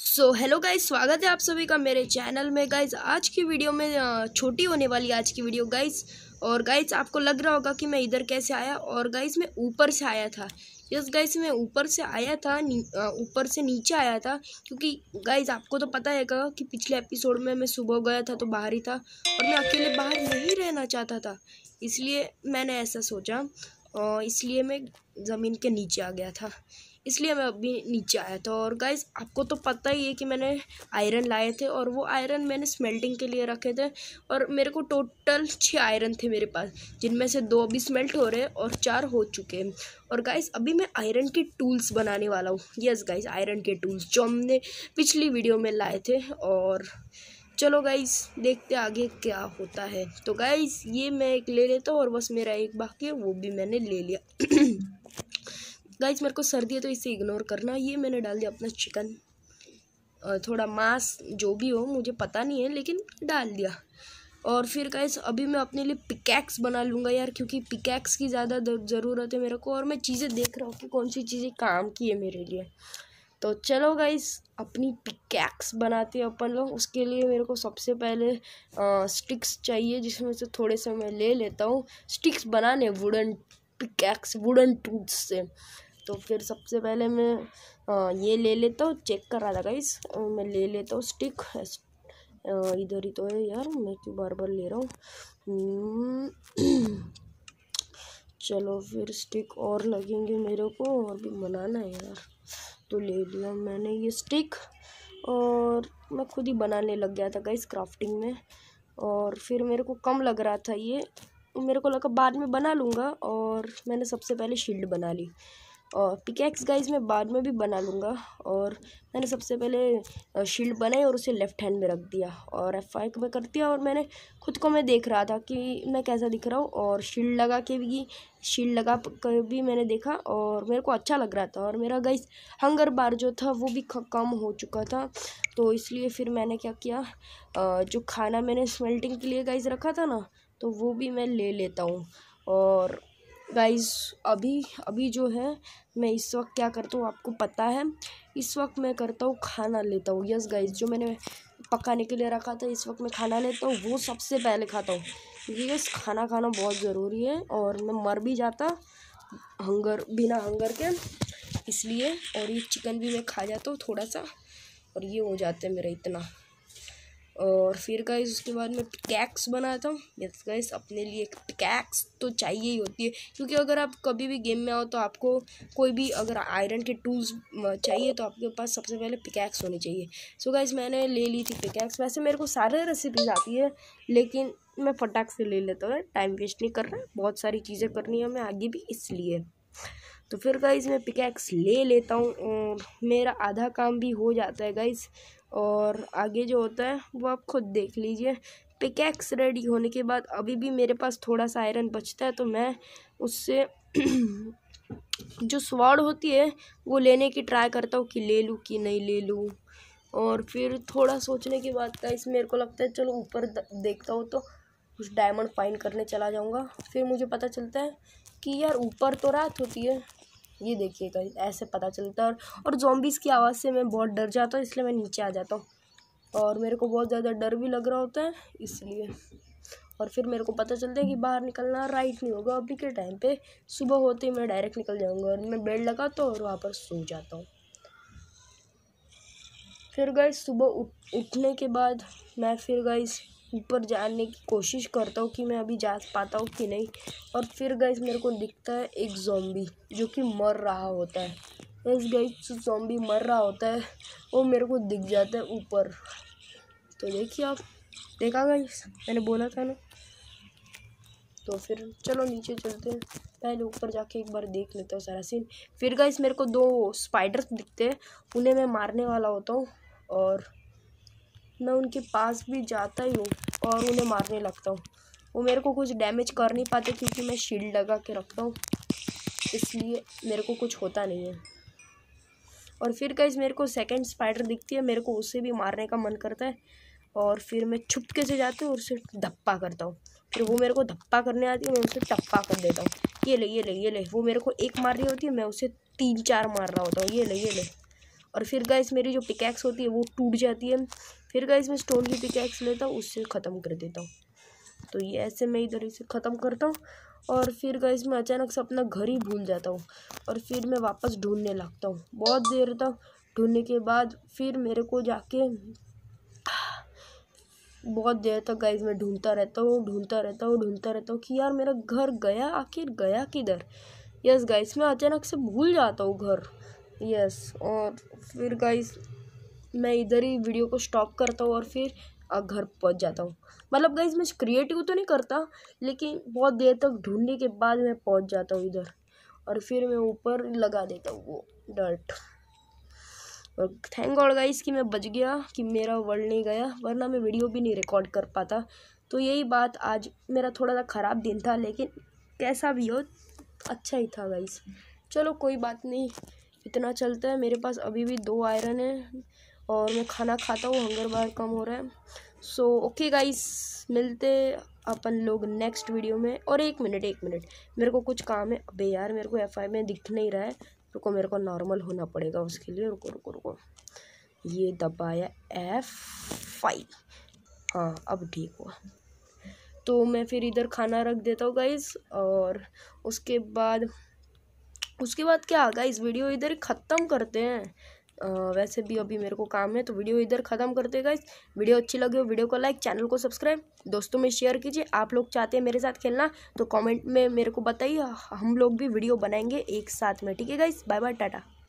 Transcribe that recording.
so hello guys स्वागत है आप सभी का मेरे चैनल में गाइज आज की वीडियो में छोटी होने वाली आज की वीडियो गाइज और गाइज आपको लग रहा होगा कि मैं इधर कैसे आया और गाइज मैं ऊपर से आया था यस गाइज मैं ऊपर से आया था ऊपर से नीचे आया था क्योंकि गाइज आपको तो पता है का कि पिछले एपिसोड में मैं सुबह गया था तो बाहर ही था और मैं अकेले बाहर नहीं रहना चाहता था इसलिए मैंने ऐसा सोचा और इसलिए मैं ज़मीन के नीचे आ गया था इसलिए मैं अभी नीचे आया था और गाइज आपको तो पता ही है कि मैंने आयरन लाए थे और वो आयरन मैंने स्मेल्टिंग के लिए रखे थे और मेरे को टोटल छः आयरन थे मेरे पास जिनमें से दो अभी स्मेल्ट हो रहे हैं और चार हो चुके हैं और गाइज अभी मैं आयरन के टूल्स बनाने वाला हूँ यस गाइज आयरन के टूल्स जो हमने पिछली वीडियो में लाए थे और चलो गाइस देखते आगे क्या होता है तो गाइस ये मैं एक ले लेता हूँ और बस मेरा एक बाकी है वो भी मैंने ले लिया गाइस मेरे को सर्दी है तो इसे इग्नोर करना ये मैंने डाल दिया अपना चिकन थोड़ा मांस जो भी हो मुझे पता नहीं है लेकिन डाल दिया और फिर गाइस अभी मैं अपने लिए पिकैक्स बना लूँगा यार क्योंकि पिकैक्स की ज़्यादा ज़रूरत है मेरे को और मैं चीज़ें देख रहा हूँ कि कौन सी चीज़ें काम की है मेरे लिए तो चलो गाइस अपनी पिकैक्स बनाते हैं अपन लोग उसके लिए मेरे को सबसे पहले आ, स्टिक्स चाहिए जिसमें से थोड़े से मैं ले लेता हूँ स्टिक्स बनाने वुडन पिकैक्स वुडन टूथ से तो फिर सबसे पहले मैं आ, ये ले लेता हूँ चेक करा था गाइस मैं ले लेता हूँ स्टिक इधर ही तो है यार मैं क्यों बार बार ले रहा हूँ हम्म, चलो फिर स्टिक और लगेंगे मेरे को और भी बनाना है यार तो ले लिया मैंने ये स्टिक और मैं खुद ही बनाने लग गया था गाइस क्राफ्टिंग में और फिर मेरे को कम लग रहा था ये मेरे को लगा बाद में बना लूँगा और मैंने सबसे पहले शील्ड बना ली और पिकैक्स गाइज मैं बाद में भी बना लूँगा और मैंने सबसे पहले शील्ड बनाई और उसे लेफ़्ट हैंड में रख दिया और एफ आई में कर दिया और मैंने खुद को मैं देख रहा था कि मैं कैसा दिख रहा हूँ और शील्ड लगा के भी शील्ड लगा कर भी मैंने देखा और मेरे को अच्छा लग रहा था और मेरा गाइस हंगर बार जो था वो भी कम हो चुका था तो इसलिए फिर मैंने क्या किया जो खाना मैंने स्मेल्टिंग के लिए गाइज़ रखा था ना तो वो भी मैं ले लेता हूँ और गाइस अभी अभी जो है मैं इस वक्त क्या करता हूँ आपको पता है इस वक्त मैं करता हूँ खाना लेता हूँ यस गाइस जो मैंने पकाने के लिए रखा था इस वक्त मैं खाना लेता हूँ वो सबसे पहले खाता हूँ यस खाना खाना बहुत ज़रूरी है और मैं मर भी जाता हंगर बिना हंगर के इसलिए और ये चिकन भी मैं खा जाता हूँ थोड़ा सा और ये हो जाता है मेरा इतना और फिर गाइस उसके बाद में पिकैक्स बनाता हूँ यस गाइस अपने लिए एक पिकैक्स तो चाहिए ही होती है क्योंकि अगर आप कभी भी गेम में आओ तो आपको कोई भी अगर आयरन के टूल्स चाहिए तो आपके पास सबसे पहले पिकैक्स होनी चाहिए सो so गाइस मैंने ले ली थी पिकैक्स वैसे मेरे को सारे रेसिपीज आती है लेकिन मैं फटाक से ले लेता हूँ टाइम वेस्ट नहीं कर रहा बहुत सारी चीज़ें करनी है हमें आगे भी इसलिए तो फिर गाइज़ मैं पिकैक्स ले लेता हूँ और मेरा आधा काम भी हो जाता है गाइज़ और आगे जो होता है वो आप खुद देख लीजिए पिकैक्स रेडी होने के बाद अभी भी मेरे पास थोड़ा सा आयरन बचता है तो मैं उससे जो स्वाड होती है वो लेने की ट्राई करता हूँ कि ले लूँ कि नहीं ले लूँ और फिर थोड़ा सोचने के बाद का इस मेरे को लगता है चलो ऊपर देखता हूँ तो कुछ डायमंड फाइंड करने चला जाऊँगा फिर मुझे पता चलता है कि यार ऊपर तो रात होती है ये देखिए गाइस तो ऐसे पता चलता है और और जॉम्बिस की आवाज़ से मैं बहुत डर जाता हूँ इसलिए मैं नीचे आ जाता हूँ और मेरे को बहुत ज़्यादा डर भी लग रहा होता है इसलिए और फिर मेरे को पता चलता है कि बाहर निकलना राइट नहीं होगा अभी के टाइम पे सुबह होते ही मैं डायरेक्ट निकल जाऊँगा और मैं बेड लगाता तो हूँ और वहाँ पर सो जाता हूँ फिर गई सुबह उठ उठने के बाद मैं फिर गई ऊपर जाने की कोशिश करता हूँ कि मैं अभी जा पाता हूँ कि नहीं और फिर गैस मेरे को दिखता है एक जोम्बी जो कि मर रहा होता है इस गई जोम्बी मर रहा होता है वो मेरे को दिख जाता है ऊपर तो देखिए आप देखा गई मैंने बोला था ना तो फिर चलो नीचे चलते हैं पहले ऊपर जाके एक बार देख लेता हूँ सारा सीन फिर गई मेरे को दो स्पाइडर्स दिखते हैं उन्हें मैं मारने वाला होता हूँ और मैं उनके पास भी जाता ही हूँ और उन्हें मारने लगता हूँ वो मेरे को कुछ डैमेज कर नहीं पाते क्योंकि मैं शील्ड लगा के रखता हूँ इसलिए मेरे को कुछ होता नहीं है और फिर कहीं मेरे को सेकंड स्पाइडर दिखती है मेरे को उसे भी मारने का मन करता है और फिर मैं छुपके से जाती हूँ और उसे धप्पा करता हूँ फिर वो मेरे को धप्पा करने आती है मैं उसे टप्पा कर देता हूँ ये ले ये ले ये ले वो मेरे को एक मार रही होती है मैं उसे तीन चार मार रहा होता हूँ ये ले ये ले और फिर गाइस मेरी जो पिकैक्स होती है वो टूट जाती है फिर गाइज मैं स्टोन की पिकैक्स लेता हूँ उससे ख़त्म कर देता हूँ तो ये ऐसे मैं इधर इसे ख़त्म करता हूँ और फिर गाइज मैं अचानक से अपना घर ही भूल जाता हूँ और फिर मैं वापस ढूंढने लगता हूँ बहुत देर तक ढूंढने के बाद फिर मेरे को जाके बहुत देर तक गाइज मैं ढूंढता रहता हूँ ढूंढता रहता हूँ ढूंढता रहता हूँ कि यार मेरा घर गया आखिर गया किधर यस गाइस मैं अचानक से भूल जाता हूँ घर यस और फिर गाइस मैं इधर ही वीडियो को स्टॉप करता हूँ और फिर घर पहुँच जाता हूँ मतलब गाइज मैं क्रिएटिव तो नहीं करता लेकिन बहुत देर तक ढूंढने के बाद मैं पहुँच जाता हूँ इधर और फिर मैं ऊपर लगा देता हूँ वो डर्ट और थैंक गॉड गाइस कि मैं बच गया कि मेरा वर्ल्ड नहीं गया वरना मैं वीडियो भी नहीं रिकॉर्ड कर पाता तो यही बात आज मेरा थोड़ा सा ख़राब दिन था लेकिन कैसा भी हो अच्छा ही था गाइस चलो कोई बात नहीं इतना चलता है मेरे पास अभी भी दो आयरन है और मैं खाना खाता हूँ हंगर बार कम हो रहा है सो ओके गाइस मिलते अपन लोग नेक्स्ट वीडियो में और एक मिनट एक मिनट मेरे को कुछ काम है अबे यार मेरे को एफ आई में दिख नहीं रहा है रुको मेरे को नॉर्मल होना पड़ेगा उसके लिए रुको रुको रुको ये दबाया एफ फाइव हाँ अब ठीक हुआ तो मैं फिर इधर खाना रख देता हूँ गाइज़ और उसके बाद उसके बाद क्या गाइज़ वीडियो इधर ख़त्म करते हैं वैसे भी अभी मेरे को काम है तो वीडियो इधर ख़त्म करते गाइस वीडियो अच्छी लगी हो वीडियो को लाइक चैनल को सब्सक्राइब दोस्तों में शेयर कीजिए आप लोग चाहते हैं मेरे साथ खेलना तो कॉमेंट में मेरे को बताइए हम लोग भी वीडियो बनाएंगे एक साथ में ठीक है गाइस बाय बाय टाटा